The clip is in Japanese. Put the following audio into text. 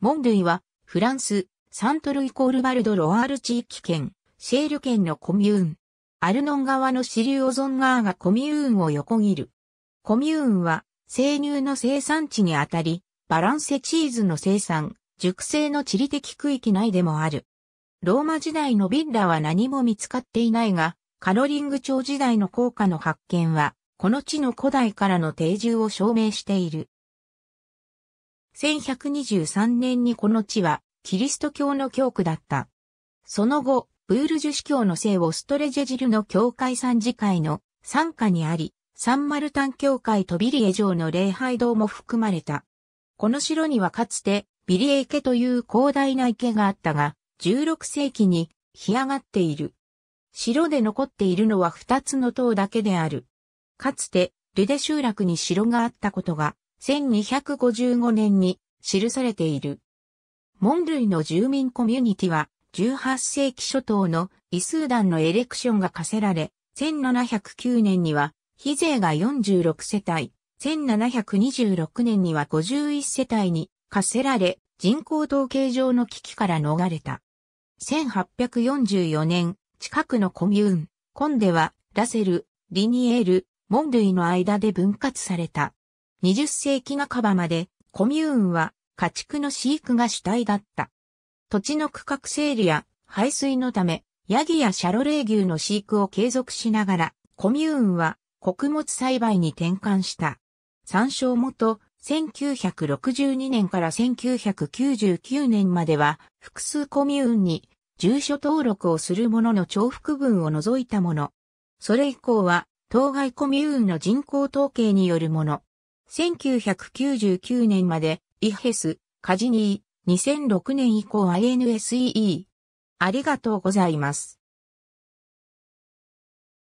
モ門類は、フランス、サントルイコールバルド・ロワール地域圏、シェール圏のコミューン。アルノン川の支流オゾン川がコミューンを横切る。コミューンは、生乳の生産地にあたり、バランセチーズの生産、熟成の地理的区域内でもある。ローマ時代のビンラは何も見つかっていないが、カロリング朝時代の効果の発見は、この地の古代からの定住を証明している。1123年にこの地はキリスト教の教区だった。その後、ブール樹司教の聖をストレジェジルの教会参事会の参加にあり、サンマルタン教会とビリエ城の礼拝堂も含まれた。この城にはかつてビリエ池という広大な池があったが、16世紀に干上がっている。城で残っているのは2つの塔だけである。かつてルデ集落に城があったことが1255年に記されている。モンルイの住民コミュニティは18世紀初頭のイスーダンのエレクションが課せられ、1709年には非税が46世帯、1726年には51世帯に課せられ、人口統計上の危機から逃れた。1844年、近くのコミューン、コンデは、ラセル、リニエール、モンルイの間で分割された。20世紀半ばまでコミューンは家畜の飼育が主体だった。土地の区画整理や排水のため、ヤギやシャロレー牛の飼育を継続しながら、コミューンは穀物栽培に転換した。参照元、1962年から1999年までは、複数コミューンに住所登録をするものの重複分を除いたもの。それ以降は、当該コミューンの人口統計によるもの。1999年まで、イヘス、カジニー、2006年以降 INSEE。ありがとうございます。